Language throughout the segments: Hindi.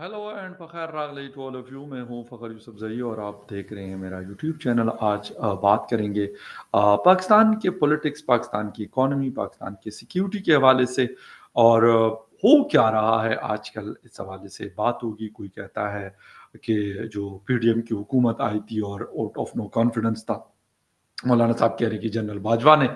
हेलो एंड फ़खर रागली टू ऑल ऑफ यू मैं हूं फ़खर यूसुफ जई और आप देख रहे हैं मेरा यूट्यूब चैनल आज बात करेंगे पाकिस्तान के पॉलिटिक्स पाकिस्तान की इकॉनमी पाकिस्तान की सिक्योरिटी के हवाले से और हो क्या रहा है आजकल इस हवाले से बात होगी कोई कहता है कि जो पी डी एम की हुकूमत आई थी और आउट ऑफ नो कॉन्फिडेंस था मौलाना साहब कह रहे कि जनरल बाजवा ने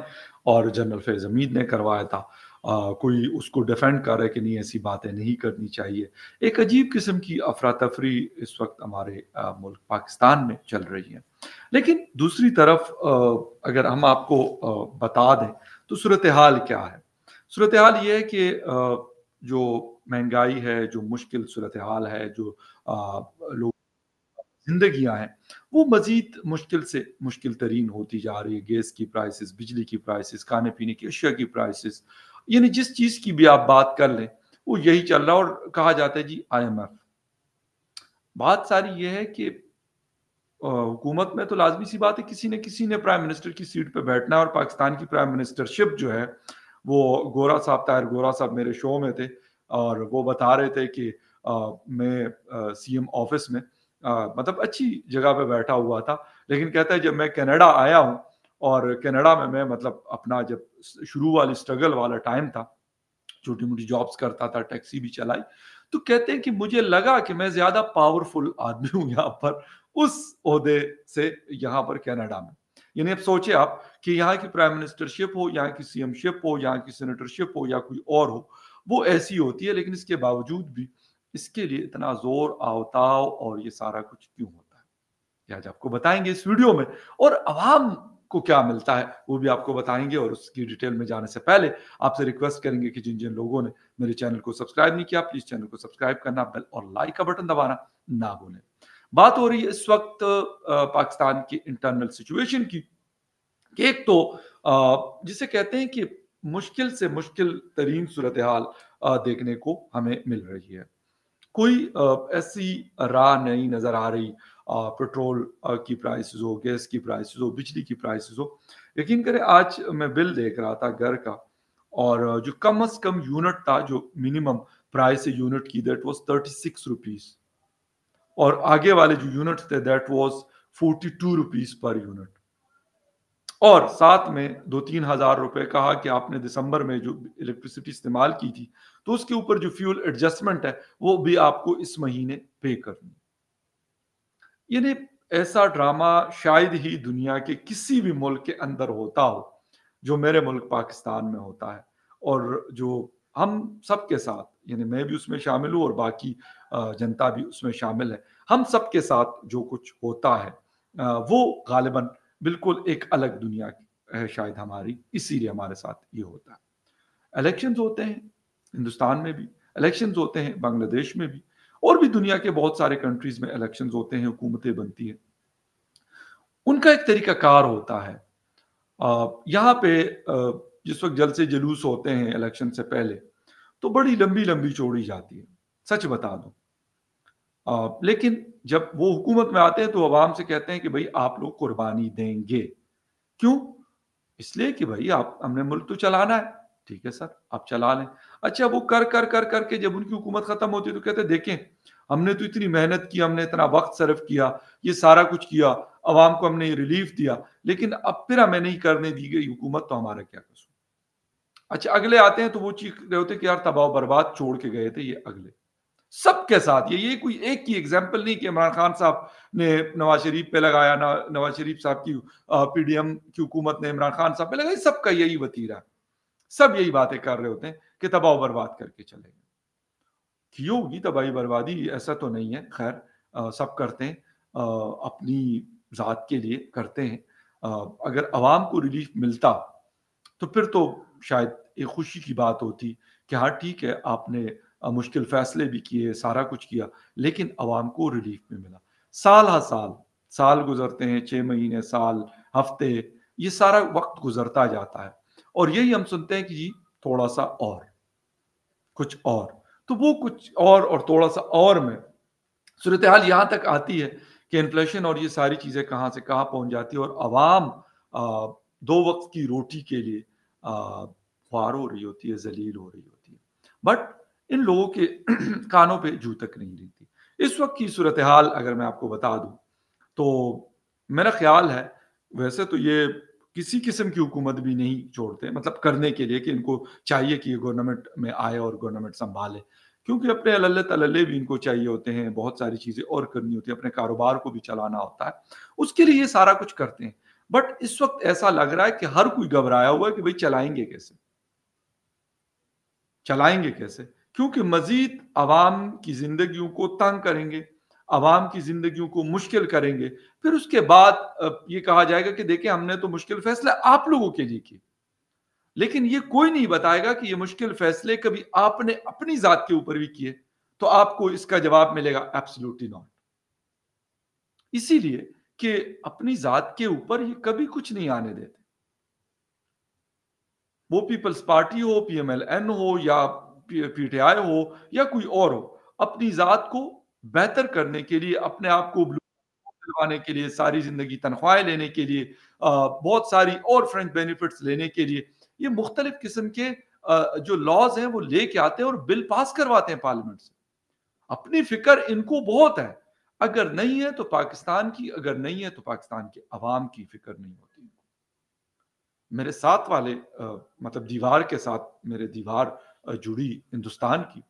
और जनरल फैज़ हमीद ने करवाया था आ, कोई उसको डिफेंड कर रहा है कि नहीं ऐसी बातें नहीं करनी चाहिए एक अजीब किस्म की अफरा तफरी इस वक्त हमारे मुल्क पाकिस्तान में चल रही है लेकिन दूसरी तरफ आ, अगर हम आपको आ, बता दें तो सूरत हाल क्या है सूरत हाल ये है कि आ, जो महंगाई है जो मुश्किल सूरत हाल है जो लोग जिंदगियां हैं वो मजीद मुश्किल से मुश्किल तरीन होती जा रही है गैस की प्राइसेस बिजली की प्राइसेस खाने पीने की अशिया की प्राइसेस यानी जिस चीज की भी आप बात कर ले वो यही चल रहा और कहा जाता है जी आईएमएफ बात सारी ये है कि हुकूमत में तो लाजमी सी बात है किसी ने किसी ने प्राइम मिनिस्टर की सीट पर बैठना है और पाकिस्तान की प्राइम मिनिस्टरशिप जो है वो गोरा साहब ताहिर गोरा साहब मेरे शो में थे और वो बता रहे थे कि आ, मैं सीएम ऑफिस में आ, मतलब अच्छी जगह पे बैठा हुआ था लेकिन कहता है जब मैं कनाडा आया हूँ और कनाडा में मैं मतलब अपना जब शुरू वाली स्ट्रगल वाला टाइम था छोटी मोटी जॉब्स करता था टैक्सी भी चलाई तो कहते हैं कि मुझे लगा कि मैं ज्यादा पावरफुल आदमी हूं यहाँ पर उस उसदे से यहाँ पर कनाडा में यानी अब सोचे आप कि यहाँ की प्राइम मिनिस्टरशिप हो यहाँ की सीएमशिप हो यहाँ की सेनेटरशिप हो या कोई और हो वो ऐसी होती है लेकिन इसके बावजूद भी इसके लिए इतना जोर आवताव और ये सारा कुछ क्यों होता है आज आपको बताएंगे इस वीडियो में और आवाम को क्या मिलता है वो भी आपको बताएंगे और उसकी डिटेल में जाने से पहले आपसे रिक्वेस्ट करेंगे कि जिन जिन लोगों ने मेरे चैनल को सब्सक्राइब नहीं किया प्लीज चैनल को सब्सक्राइब करना बेल और लाइक का बटन दबाना ना भूलें बात हो रही है इस वक्त पाकिस्तान की इंटरनल सिचुएशन की कि एक तो जिसे कहते हैं कि मुश्किल से मुश्किल तरीन सूरत हाल देखने को हमें मिल रही है कोई ऐसी राह नहीं नजर आ रही पेट्रोल की प्राइसेस हो गैस की प्राइसेस हो बिजली की प्राइसेस हो यकीन करें आज मैं बिल देख रहा था घर का और जो कम अज कम यूनिट था जो मिनिमम प्राइस यूनिट की that was thirty six rupees और आगे वाले जो यूनिट थे that was forty two rupees per unit और साथ में दो तीन हजार रुपए कहा कि आपने दिसंबर में जो इलेक्ट्रिसिटी इस्तेमाल की थी तो उसके ऊपर जो फ्यूल एडजस्टमेंट है वो भी आपको इस महीने पे करनी यानी ऐसा ड्रामा शायद ही दुनिया के किसी भी मुल्क के अंदर होता हो जो मेरे मुल्क पाकिस्तान में होता है और जो हम सब के साथ यानी मैं भी उसमें शामिल हूँ और बाकी जनता भी उसमें शामिल है हम सब के साथ जो कुछ होता है वो गालिबा बिल्कुल एक अलग दुनिया की है शायद हमारी इसीलिए हमारे साथ ये होता है इलेक्शंस होते हैं हिंदुस्तान में भी इलेक्शंस होते हैं बांग्लादेश में भी और भी दुनिया के बहुत सारे कंट्रीज में इलेक्शन होते हैं हुकूमतें बनती हैं उनका एक तरीकाकार होता है यहाँ पे जिस वक्त जल से जुलूस होते हैं इलेक्शन से पहले तो बड़ी लंबी लंबी चोड़ी जाती है सच बता दो लेकिन जब वो हुकूमत में आते हैं तो आवाम से कहते हैं कि भाई आप लोग कुर्बानी देंगे क्यों इसलिए कि भाई आप हमने मुल्क तो चलाना है ठीक है सर आप चला लें अच्छा वो कर कर कर करके जब उनकी हुकूमत खत्म होती है तो कहते देखें हमने तो इतनी मेहनत की हमने इतना वक्त सर्व किया ये सारा कुछ किया अवाम को हमने ये रिलीफ दिया लेकिन अब फिर हमें नहीं करने दी गई हुकूमत तो हमारा क्या कसूर अच्छा अगले आते हैं तो वो चीख रहे होते कि यार तबाह बर्बाद छोड़ के गए थे ये अगले सबके साथ ये ये कोई एक की एग्जाम्पल नहीं कि इमरान खान साहब ने नवाज शरीफ पे लगाया ना नवाज शरीफ साहब की पीडीएम की हुकूमत ने इमरान खान साहब पे लगाई सबका यही वतीरा सब यही बातें कर रहे होते हैं कि तबाह बर्बाद करके गए क्यों होगी तबाही बर्बादी ऐसा तो नहीं है खैर सब करते हैं आ, अपनी ज़ात के लिए करते हैं आ, अगर आवाम को रिलीफ मिलता तो फिर तो शायद एक खुशी की बात होती कि हाँ ठीक है आपने मुश्किल फैसले भी किए सारा कुछ किया लेकिन आवाम को रिलीफ में मिला साल हर साल साल गुजरते हैं छः महीने साल हफ्ते ये सारा वक्त गुजरता जाता है और यही हम सुनते हैं कि जी थोड़ा सा और कुछ और तो वो कुछ और और थोड़ा सा और में सूरत हाल यहाँ तक आती है कि इन्फ्लेशन और ये सारी चीज़ें कहाँ से कहाँ पहुँच जाती है और आवाम दो वक्त की रोटी के लिए ख्वार हो रही होती है जलील हो रही होती है बट इन लोगों के कानों पे जू तक नहीं रहती इस वक्त की सूरत हाल अगर मैं आपको बता दूं तो मेरा ख्याल है वैसे तो ये किसी किस्म की हुकूमत भी नहीं छोड़ते मतलब करने के लिए कि इनको चाहिए कि गवर्नमेंट में आए और गवर्नमेंट संभाले क्योंकि अपने अल्ले तल्ले भी इनको चाहिए होते हैं बहुत सारी चीज़ें और करनी होती है अपने कारोबार को भी चलाना होता है उसके लिए ये सारा कुछ करते हैं बट इस वक्त ऐसा लग रहा है कि हर कोई घबराया हुआ है कि भाई चलाएंगे कैसे चलाएंगे कैसे क्योंकि मजीद आवाम की जिंदगियों को तंग करेंगे आवाम की जिंदगी को मुश्किल करेंगे फिर उसके बाद ये कहा जाएगा कि देखें हमने तो मुश्किल फैसला आप लोगों के लिए किए लेकिन ये कोई नहीं बताएगा कि ये मुश्किल फैसले कभी आपने अपनी जात के ऊपर भी किए तो आपको इसका जवाब मिलेगा एब्सोल्युटली नॉट इसीलिए कि अपनी जात के ऊपर ये कभी कुछ नहीं आने देते वो पीपल्स पार्टी हो पीएमएलएन हो या पीटीआई हो या कोई और हो अपनी जात को बेहतर करने के लिए अपने आप को दिलवाने के लिए सारी जिंदगी तनख्वाहें लेने के लिए बहुत सारी और फ्रेंड बेनिफिट्स लेने के लिए ये मुख्तलिफ किस्म के जो लॉज हैं वो लेके आते हैं और बिल पास करवाते हैं पार्लियामेंट से अपनी फिक्र इनको बहुत है अगर नहीं है तो पाकिस्तान की अगर नहीं है तो पाकिस्तान के अवाम की फिक्र नहीं होती मेरे साथ वाले आ, मतलब दीवार के साथ मेरे दीवार जुड़ी हिंदुस्तान की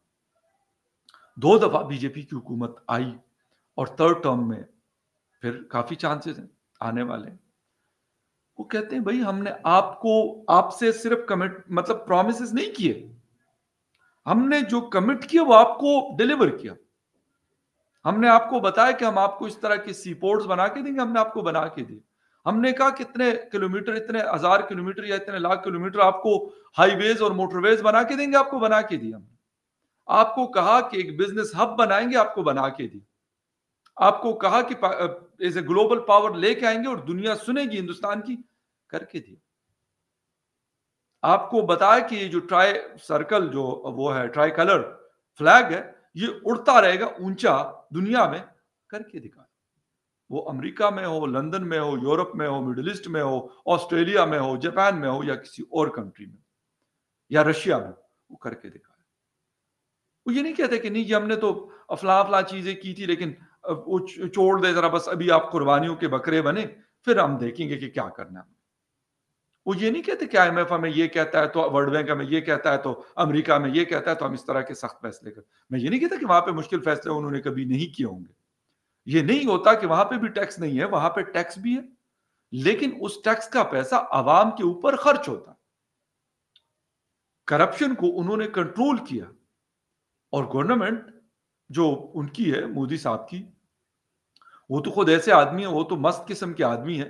दो दफा बीजेपी की हुकूमत आई और थर्ड टर्म में फिर काफी चांसेस हैं आने वाले वो कहते हैं भाई हमने आपको आपसे सिर्फ कमिट मतलब प्रोमिस नहीं किए हमने जो कमिट किया वो आपको डिलीवर किया हमने आपको बताया कि हम आपको इस तरह के सी पोर्ट्स बना के देंगे हमने आपको बना के दिए हमने कहा कितने किलोमीटर इतने हजार किलोमीटर या इतने लाख किलोमीटर आपको हाईवेज और मोटरवेज बना के देंगे आपको बना के दिए हमने आपको कहा कि एक बिजनेस हब बनाएंगे आपको बना के दी आपको कहा कि एज ए ग्लोबल पावर लेके आएंगे और दुनिया सुनेगी हिंदुस्तान की करके दी आपको बताया कि ये जो ट्राई सर्कल जो वो है ट्राई कलर फ्लैग है ये उड़ता रहेगा ऊंचा दुनिया में करके दिखा वो अमेरिका में हो लंदन में हो यूरोप में हो मिडिल ईस्ट में हो ऑस्ट्रेलिया में हो जापान में हो या किसी और कंट्री में या रशिया में वो करके दिखा वो ये नहीं कहते कि नहीं ये हमने तो अफला अफला चीजें की थी लेकिन वो छोड़ दे जरा बस अभी आप कुर्बानियों के बकरे बने फिर हम देखेंगे कि क्या करना है वो ये नहीं कहते कि आई हमें ये कहता है तो वर्ल्ड बैंक हमें ये कहता है तो अमेरिका में ये कहता है तो हम इस तरह के सख्त फैसले कर मैं ये नहीं कहता कि वहां पे मुश्किल फैसले उन्होंने कभी नहीं किए होंगे ये नहीं होता कि वहां पे भी टैक्स नहीं है वहां पे टैक्स भी है लेकिन उस टैक्स का पैसा आवाम के ऊपर खर्च होता करप्शन को उन्होंने कंट्रोल किया और गवर्नमेंट जो उनकी है मोदी साहब की वो तो खुद ऐसे आदमी है वो तो मस्त किस्म के आदमी है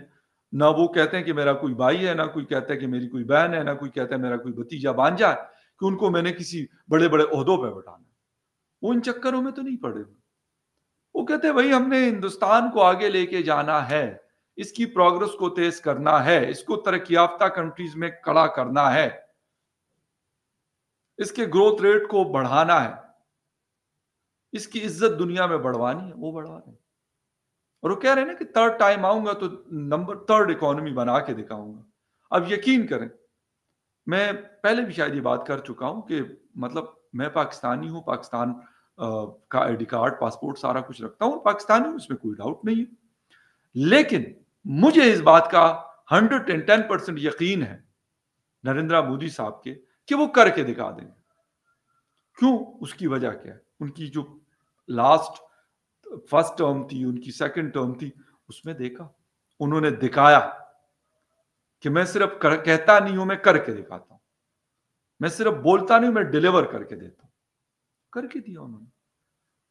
ना वो कहते हैं कि मेरा कोई भाई है ना कोई कहता है कि मेरी कोई बहन है ना कोई कहता है मेरा कोई भतीजा बांझा है कि उनको मैंने किसी बड़े बड़े अहदों पर बैठाना वो इन चक्करों में तो नहीं पड़े वो कहते हैं भाई हमने हिंदुस्तान को आगे लेके जाना है इसकी प्रोग्रेस को तेज करना है इसको तरक्की याफ्ता कंट्रीज में कड़ा करना है इसके ग्रोथ रेट को बढ़ाना है इसकी इज्जत दुनिया में बढ़वानी है वो बढ़वा रहे और वो कह रहे हैं ना कि थर्ड टाइम आऊंगा तो नंबर थर्ड इकोनॉमी बना के दिखाऊंगा अब यकीन करें मैं पहले भी शायद ये बात कर चुका हूं कि मतलब मैं पाकिस्तानी हूं पाकिस्तान का आईडी कार्ड पासपोर्ट सारा कुछ रखता हूं पाकिस्तानी हूं इसमें कोई डाउट नहीं है लेकिन मुझे इस बात का हंड्रेड एंड टेन परसेंट यकीन है नरेंद्र मोदी साहब के कि वो करके दिखा देंगे क्यों उसकी वजह क्या है उनकी जो लास्ट फर्स्ट टर्म थी उनकी सेकंड टर्म थी उसमें देखा उन्होंने दिखाया कि मैं सिर्फ कर, कहता नहीं हूं मैं करके दिखाता हूं मैं सिर्फ बोलता नहीं मैं डिलीवर करके देता हूं करके दिया उन्होंने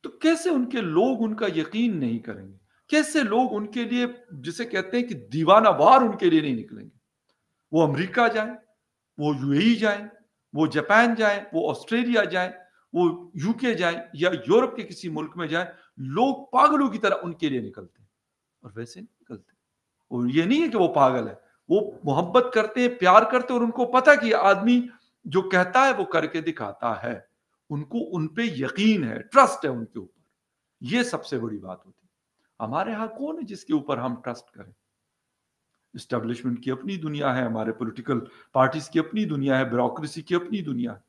तो कैसे उनके लोग उनका यकीन नहीं करेंगे कैसे लोग उनके लिए जिसे कहते हैं कि दीवाना वार उनके लिए नहीं निकलेंगे वो अमेरिका जाए वो यूएई जाए वो जापान जाए वो ऑस्ट्रेलिया जाए वो यूके जाए या यूरोप के किसी मुल्क में जाए लोग पागलों की तरह उनके लिए निकलते हैं और वैसे नहीं निकलते और ये नहीं है कि वो पागल है वो मोहब्बत करते हैं प्यार करते हैं और उनको पता कि आदमी जो कहता है वो करके दिखाता है उनको उन पे यकीन है ट्रस्ट है उनके ऊपर ये सबसे बड़ी बात होती है हमारे यहाँ कौन है जिसके ऊपर हम ट्रस्ट करें इस्टेब्लिशमेंट की अपनी दुनिया है हमारे पॉलिटिकल पार्टीज की अपनी दुनिया है ब्यूरोक्रेसी की अपनी दुनिया है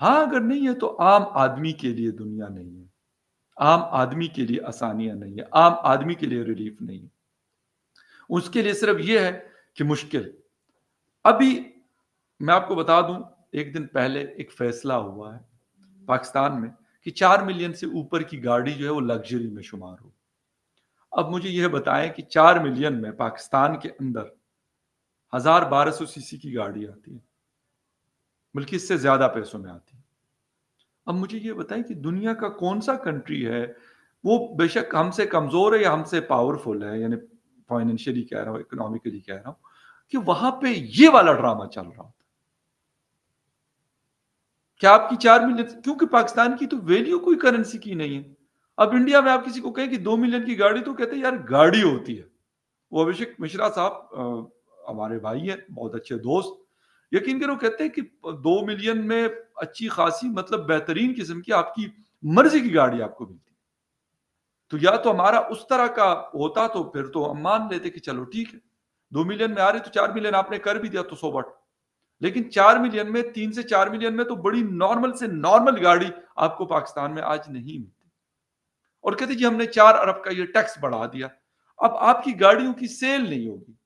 हाँ अगर नहीं है तो आम आदमी के लिए दुनिया नहीं है आम आदमी के लिए आसानियां नहीं है आम आदमी के लिए रिलीफ नहीं है उसके लिए सिर्फ यह है कि मुश्किल अभी मैं आपको बता दूं एक दिन पहले एक फैसला हुआ है पाकिस्तान में कि चार मिलियन से ऊपर की गाड़ी जो है वो लग्जरी में शुमार हो अब मुझे यह बताएं कि चार मिलियन में पाकिस्तान के अंदर हजार बारह सौ सीसी की गाड़ी आती है बल्कि इससे ज़्यादा पैसों में आती अब मुझे ये बताएं कि दुनिया का कौन सा कंट्री है वो बेशक हमसे कमज़ोर है या हमसे पावरफुल है यानी फाइनेंशियली कह रहा हूँ इकोनॉमिकली कह रहा हूँ कि वहां पे ये वाला ड्रामा चल रहा होता क्या आपकी चार मिलियन क्योंकि पाकिस्तान की तो वैल्यू कोई करेंसी की नहीं है अब इंडिया में आप किसी को कहें कि दो मिलियन की गाड़ी तो कहते हैं यार गाड़ी होती है वो अभिषेक मिश्रा साहब हमारे भाई है बहुत अच्छे दोस्त यकीन करो कहते हैं कि दो मिलियन में अच्छी खासी मतलब बेहतरीन किस्म की आपकी मर्जी की गाड़ी आपको मिलती तो या तो हमारा उस तरह का होता तो फिर तो हम मान लेते कि चलो ठीक है दो मिलियन में आ रही तो चार मिलियन आपने कर भी दिया तो सो बट लेकिन चार मिलियन में तीन से चार मिलियन में तो बड़ी नॉर्मल से नॉर्मल गाड़ी आपको पाकिस्तान में आज नहीं मिलती और कहते जी हमने चार अरब का ये टैक्स बढ़ा दिया अब आपकी गाड़ियों की सेल नहीं होगी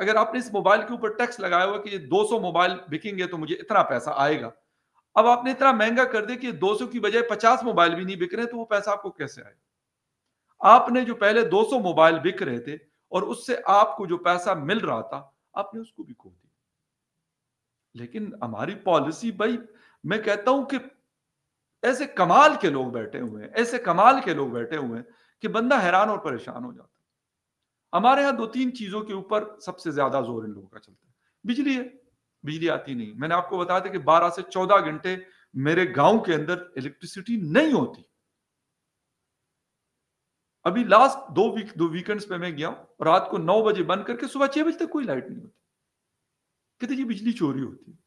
अगर आपने इस मोबाइल के ऊपर टैक्स लगाया हुआ कि ये 200 मोबाइल बिकेंगे तो मुझे इतना पैसा आएगा अब आपने इतना महंगा कर दिया कि 200 की बजाय 50 मोबाइल भी नहीं बिक रहे तो वो पैसा आपको कैसे आएगा आपने जो पहले 200 मोबाइल बिक रहे थे और उससे आपको जो पैसा मिल रहा था आपने उसको भी खो दिया लेकिन हमारी पॉलिसी भाई मैं कहता हूं कि ऐसे कमाल के लोग बैठे हुए हैं ऐसे कमाल के लोग बैठे हुए हैं कि बंदा हैरान और परेशान हो जाता हमारे यहाँ दो तीन चीजों के ऊपर सबसे ज्यादा जोर इन लोगों का चलता है बिजली है बिजली आती नहीं मैंने आपको बताया था कि 12 से 14 घंटे मेरे गांव के अंदर इलेक्ट्रिसिटी नहीं होती अभी लास्ट दो वीक दो वीकेंड्स पे मैं गया हूं रात को नौ बजे बंद करके सुबह छह बजे तक कोई लाइट नहीं होती कहते जी बिजली चोरी होती है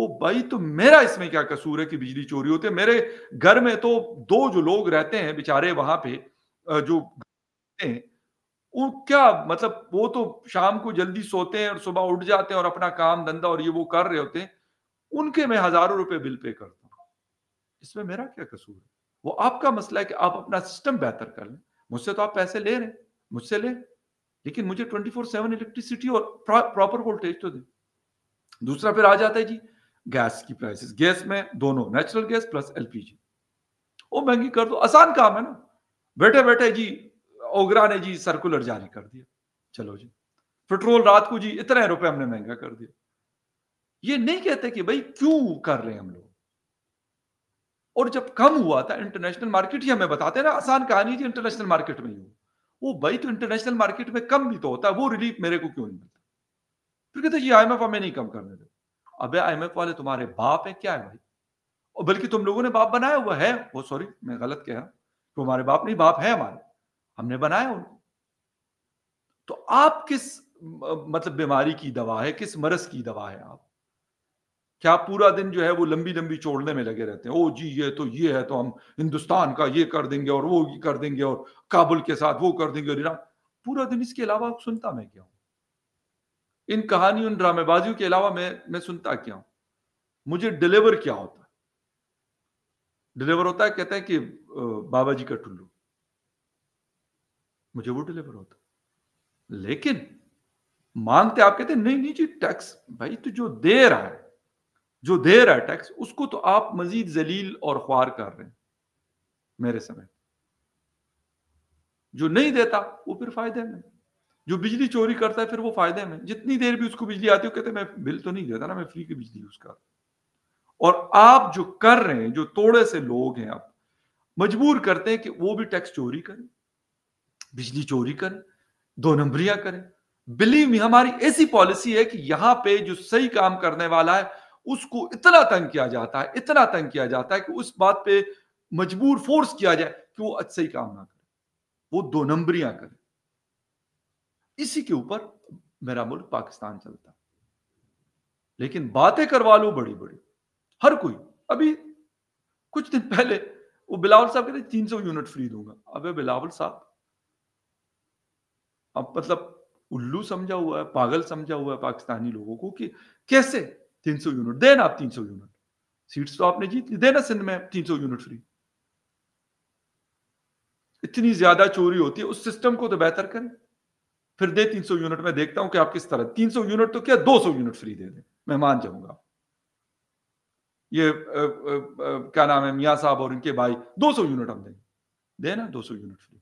ओ भाई तो मेरा इसमें क्या कसूर है कि बिजली चोरी होती है मेरे घर में तो दो जो लोग रहते हैं बेचारे वहां पे जो हैं वो क्या मतलब वो तो शाम को जल्दी सोते हैं और सुबह उठ जाते हैं और अपना काम धंधा और ये वो कर रहे होते हैं उनके मैं हजारों रुपए बिल पे करता हूँ इसमें मेरा क्या कसूर है वो आपका मसला है कि आप अपना सिस्टम बेहतर कर लें मुझसे तो आप पैसे ले रहे हैं मुझसे ले लेकिन मुझे ट्वेंटी फोर सेवन इलेक्ट्रिसिटी और प्रॉपर वोल्टेज तो दे दूसरा फिर आ जाता है जी गैस की प्राइसेस गैस में दोनों नेचुरल गैस प्लस एलपीजी वो महंगी कर दो आसान काम है ना बैठे बैठे जी ओगरा ने जी सर्कुलर जारी कर दिया चलो जी पेट्रोल रात को जी इतने रुपए हमने महंगा कर दिया ये नहीं कहते कि भाई क्यों कर रहे हैं हम लोग और जब कम हुआ था इंटरनेशनल मार्केट ही हमें बताते ना आसान कहानी जी इंटरनेशनल मार्केट में ही हुआ वो भाई तो इंटरनेशनल मार्केट में कम भी तो होता है वो रिलीफ मेरे को क्यों नहीं मिलता फिर कहते जी आईएमएफ हमें नहीं कम करने दे अबे आईएमएफ वाले तुम्हारे बाप है क्या है भाई और बल्कि तुम लोगों ने बाप बनाया हुआ है वो सॉरी मैं गलत कह रहा हूँ तुम्हारे बाप नहीं बाप है हमारे हमने बनाया उनको तो आप किस मतलब बीमारी की दवा है किस मरस की दवा है आप क्या पूरा दिन जो है वो लंबी लंबी चोड़ने में लगे रहते हैं ओ जी ये तो ये है तो हम हिंदुस्तान का ये कर देंगे और वो कर देंगे और काबुल के साथ वो कर देंगे और ईरान पूरा दिन इसके अलावा सुनता मैं क्या हूं इन कहानियों ड्रामेबाजियों के अलावा मैं मैं सुनता क्या हूं मुझे डिलीवर क्या होता है डिलीवर होता है कहते हैं कि बाबा जी का टुल्लू मुझे वो डिलीवर होता लेकिन मांगते आप कहते नहीं नहीं जी टैक्स भाई तो जो दे रहा है जो दे रहा है टैक्स उसको तो आप मजीद जलील और ख्वार कर रहे हैं मेरे समय जो नहीं देता वो फिर फायदे में जो बिजली चोरी करता है फिर वो फायदे में जितनी देर भी उसको बिजली आती हो कहते मैं बिल तो नहीं देता ना मैं फ्री की बिजली यूज कर और आप जो कर रहे हैं जो थोड़े से लोग हैं आप मजबूर करते हैं कि वो भी टैक्स चोरी करें बिजली चोरी करें दो नंबरिया करें बिलीव मी हमारी ऐसी पॉलिसी है कि यहां पे जो सही काम करने वाला है उसको इतना तंग किया जाता है इतना तंग किया जाता है कि उस बात पे मजबूर फोर्स किया जाए कि वो अच्छा ही काम ना करे वो दो नंबरियां करे इसी के ऊपर मेरा मुल्क पाकिस्तान चलता लेकिन बातें करवा लो बड़ी बड़ी हर कोई अभी कुछ दिन पहले वो बिलावल साहब कहते तीन सौ यूनिट फ्री दूंगा अबे बिलावल साहब अब मतलब उल्लू समझा हुआ है पागल समझा हुआ है पाकिस्तानी लोगों को कि कैसे 300 यूनिट देना आप 300 यूनिट सीट्स तो आपने जीत ली देना सिंध में 300 यूनिट फ्री इतनी ज्यादा चोरी होती है उस सिस्टम को तो बेहतर करें फिर दे 300 यूनिट में देखता हूं कि आप किस तरह 300 यूनिट तो क्या 200 यूनिट फ्री दे दें मैं मान जाऊंगा ये आ, आ, आ, क्या नाम है मियाँ साहब और इनके भाई 200 यूनिट हम देंगे देना 200 यूनिट फ्री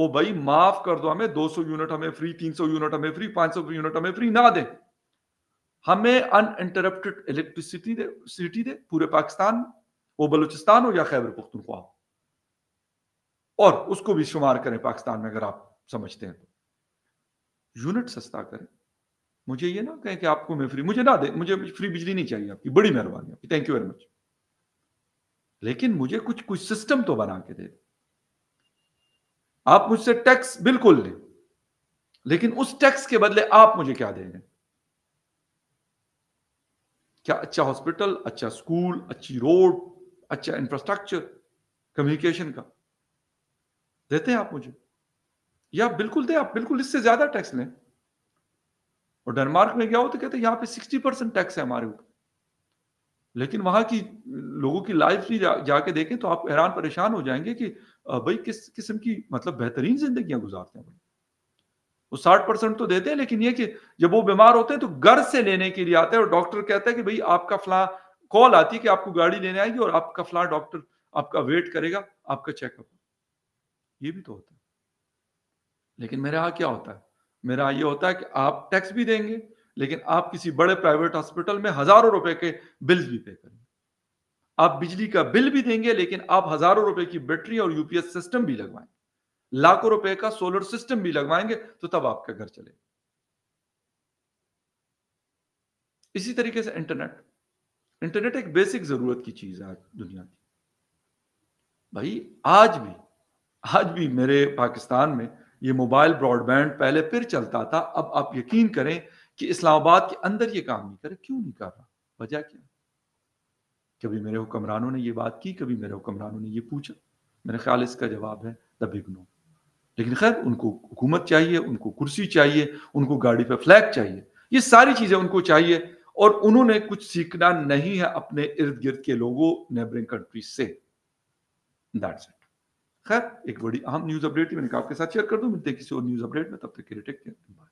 ओ भाई माफ कर दो हमें 200 यूनिट हमें फ्री 300 यूनिट हमें फ्री 500 यूनिट हमें फ्री ना दे हमें इंटरप्टेड इलेक्ट्रिसिटी दे सिटी दे पूरे पाकिस्तान वो बलूचिस्तान हो या खैबर पुख्तनख्वा हो और उसको भी शुमार करें पाकिस्तान में अगर आप समझते हैं तो यूनिट सस्ता करें मुझे ये ना कहें कि आपको मैं फ्री मुझे ना दे मुझे फ्री बिजली नहीं चाहिए आपकी बड़ी मेहरबानी आपकी थैंक यू वेरी मच लेकिन मुझे कुछ कुछ सिस्टम तो बना के दे आप मुझसे टैक्स बिल्कुल लें लेकिन उस टैक्स के बदले आप मुझे क्या देंगे क्या अच्छा हॉस्पिटल अच्छा स्कूल अच्छी रोड अच्छा इंफ्रास्ट्रक्चर कम्युनिकेशन का देते हैं आप मुझे या बिल्कुल दे आप बिल्कुल इससे ज्यादा टैक्स लें और डेनमार्क में गया हो तो कहते हैं पे सिक्सटी परसेंट टैक्स है हमारे ऊपर लेकिन वहां की लोगों की लाइफ भी जा, जाके देखें तो आप हैरान परेशान हो जाएंगे कि भाई किस किस्म की मतलब बेहतरीन जिंदगियां गुजारते हैं वो साठ परसेंट तो देते हैं लेकिन ये कि जब वो बीमार होते हैं तो घर से लेने के लिए आते हैं और डॉक्टर कहता है कि भाई आपका फला कॉल आती है कि आपको गाड़ी लेने आएगी और आपका फला डॉक्टर आपका वेट करेगा आपका चेकअप ये भी तो होता है लेकिन मेरे यहाँ क्या होता है मेरा ये होता है कि आप टैक्स भी देंगे लेकिन आप किसी बड़े प्राइवेट हॉस्पिटल में हजारों रुपए के बिल्स भी पे करेंगे आप बिजली का बिल भी देंगे लेकिन आप हजारों रुपए की बैटरी और यूपीएस सिस्टम भी लगवाएंगे लाखों रुपए का सोलर सिस्टम भी लगवाएंगे तो तब आपका घर चले इसी तरीके से इंटरनेट इंटरनेट एक बेसिक जरूरत की चीज है आज दुनिया की भाई आज भी आज भी मेरे पाकिस्तान में ये मोबाइल ब्रॉडबैंड पहले फिर चलता था अब आप यकीन करें कि इस्लामाबाद के अंदर ये काम नहीं करे क्यों नहीं कर रहा वजह क्या कभी मेरे हुक्मरानों ने ये बात की कभी मेरे हुक्मरानों ने ये पूछा मेरे ख्याल इसका जवाब है द बिग लेकिन खैर उनको हुकूमत चाहिए उनको कुर्सी चाहिए उनको गाड़ी पर फ्लैग चाहिए ये सारी चीज़ें उनको चाहिए और उन्होंने कुछ सीखना नहीं है अपने इर्द गिर्द के लोगों नेबरिंग कंट्रीज से दैट्स इट खैर एक बड़ी अहम न्यूज़ अपडेट थी मैंने कहा आपके साथ शेयर कर दूँ मिलते किसी और न्यूज़ अपडेट में तब तक के लिए टेक केयर बाय